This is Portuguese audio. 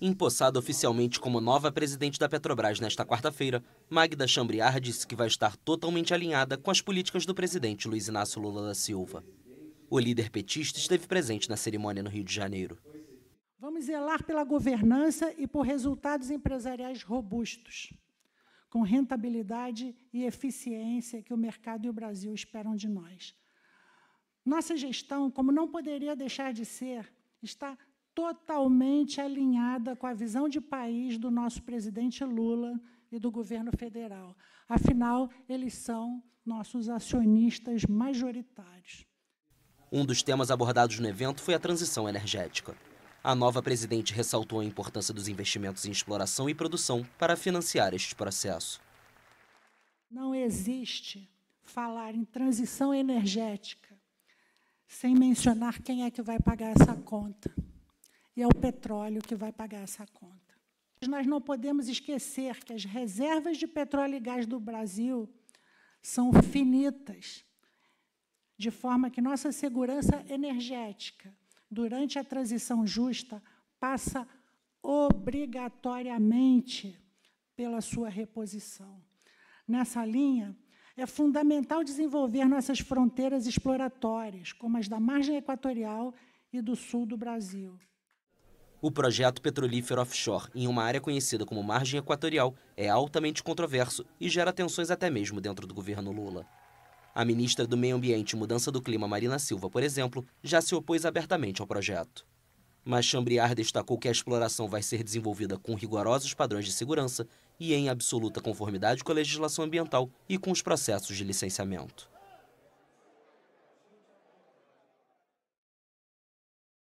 Empossada oficialmente como nova presidente da Petrobras nesta quarta-feira, Magda Chambriar disse que vai estar totalmente alinhada com as políticas do presidente Luiz Inácio Lula da Silva. O líder petista esteve presente na cerimônia no Rio de Janeiro. Vamos zelar pela governança e por resultados empresariais robustos, com rentabilidade e eficiência que o mercado e o Brasil esperam de nós. Nossa gestão, como não poderia deixar de ser, está totalmente alinhada com a visão de país do nosso presidente Lula e do governo federal. Afinal, eles são nossos acionistas majoritários. Um dos temas abordados no evento foi a transição energética. A nova presidente ressaltou a importância dos investimentos em exploração e produção para financiar este processo. Não existe falar em transição energética sem mencionar quem é que vai pagar essa conta e é o petróleo que vai pagar essa conta. Nós não podemos esquecer que as reservas de petróleo e gás do Brasil são finitas, de forma que nossa segurança energética, durante a transição justa, passa obrigatoriamente pela sua reposição. Nessa linha, é fundamental desenvolver nossas fronteiras exploratórias, como as da margem equatorial e do sul do Brasil. O projeto petrolífero offshore, em uma área conhecida como margem equatorial, é altamente controverso e gera tensões até mesmo dentro do governo Lula. A ministra do Meio Ambiente e Mudança do Clima, Marina Silva, por exemplo, já se opôs abertamente ao projeto. Mas Chambriard destacou que a exploração vai ser desenvolvida com rigorosos padrões de segurança e em absoluta conformidade com a legislação ambiental e com os processos de licenciamento.